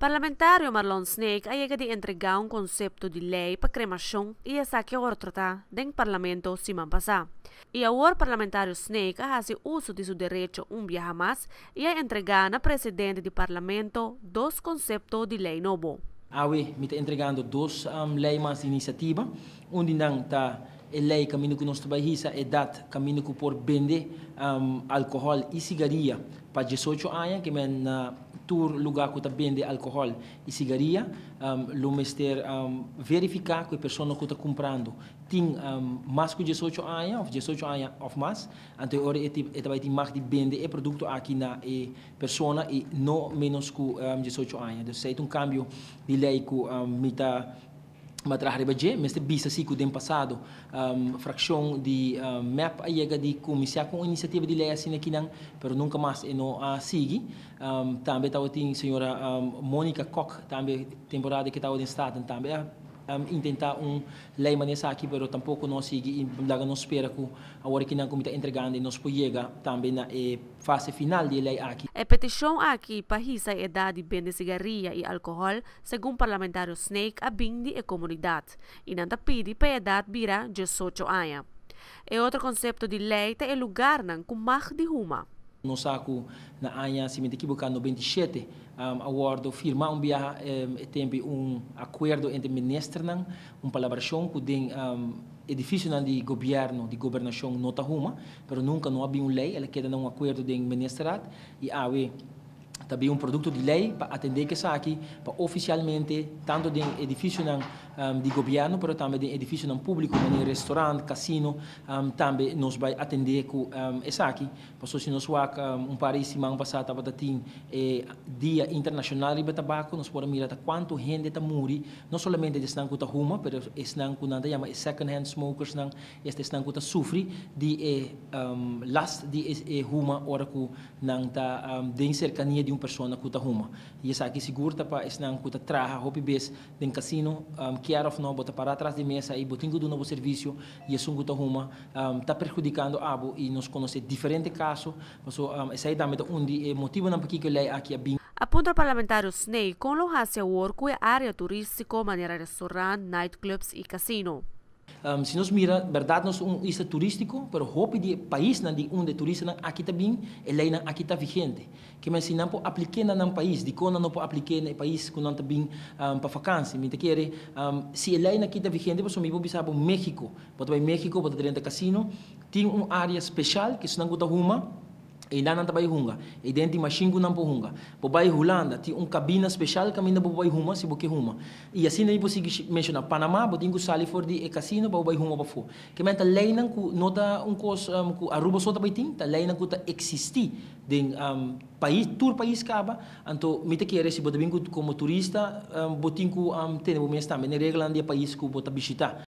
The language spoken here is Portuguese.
Parlamentário Marlon Snake ha de entregar um conceito de lei para cremação e essa que agora trata do parlamento semana passada. E agora o parlamentário Snake ha feito uso de seu direito um viaje mais e a entregar na presidente do parlamento dois conceitos de lei novo. Ah, me está entregando dois um, leis mais iniciativa, onde não está a lei caminho que nós trabalhamos é dat caminho que por vender um, álcool e cigarria para 18 anos, que men, uh, tur lugar que vende álcool e cigaria, um, o mestre um, verificar que a pessoa que está comprando tem um, mais que 18 anos, ou 18 anos ou mais, então agora ele vai ter mais de vender e produto aqui na pessoa e não menos que um, 18 anos. Então, é um cambio de lei que um, está ma o budget mas te bisa siku den passado um, fração de um, map a chega de começar com iniciativa de lei assim aqui não pero nunca mais não a sigue um, também tava tem senhora um, Mônica Koch também temporada que está em estado também um, intenta um lei manessa aqui, pero tampouco não sigue e daga espera que a hora que não comita entregando nós poiega também na eh, fase final de lei aqui. A petição aqui para a idade bem de cigarria e álcool, segundo parlamentário Snake, a bindi e comunidade. E nanda pidi para a idade bira 18 anos. E outro conceito de lei é lugar não com mais de uma. No saco na anha se me equivocar no 27 um, acordo firma um via um, tem um acordo entre ministros não um palavrão que tem um, edifício não de governo de governação nota ruma, mas nunca não havia uma lei, ela queda num acordo de ministrado e ah, também um produto de lei para atender que aqui para oficialmente tanto de edifício um, ah, de governo, mas também de edifício não público, de restaurante, casino, um, ah, também nos vai atender com ah, um, essa aqui. Porque se nós um, um de semana passada para ter eh, dia internacional de tabaco, nós podemos mirar quanto gente está muri, não somente de estão com tá ruma, mas estão com chama é second hand smokers, não, este estão com tá sofre de eh, um, last de eh, ruma ora com não está um, de cercania de de uma pessoa que arruma. E essa aqui segura para esse não que traga, e base, de um casino, um, que era não bota para atrás de mesa e botinho do novo serviço e esse que arruma está um, prejudicando a abo e nos conhecer diferentes casos, mas um, essa é a onde é motivo não porque que lei aqui a bem Apunta parlamentário SNEI com lo hace work área turística, maneira restaurante, nightclubs e casino. Ehm, si nos nos mira, verdad no es un é turístico, pero hope de país donde de turista na aqui el el aquí na aqui vigente. Que me se não aplicar en el país, de no no pode aplicar el país que no está bien para vacaciones. me quer, um, se ele na aquí está vigente, por exemplo, bisa para México, a México, para tener un casino, tiene un área especial que es una gota huma. E lá não ila nanta bai hunga identi machingu nampo hunga po bai hulanda tem um cabina especial special camina po bai huma se boke huma e assim não nem posigi mencionar panamá bo tingu sali for di e casino po bai huma para fora. que menta leinan ku nota um cos um, ku aruba sota bai ting ta leinan ku ta existi den um, país tur país caba anto mita que era si botabingu como turista um, botingu um, tene bo mestambe ne regla andia país que bota visita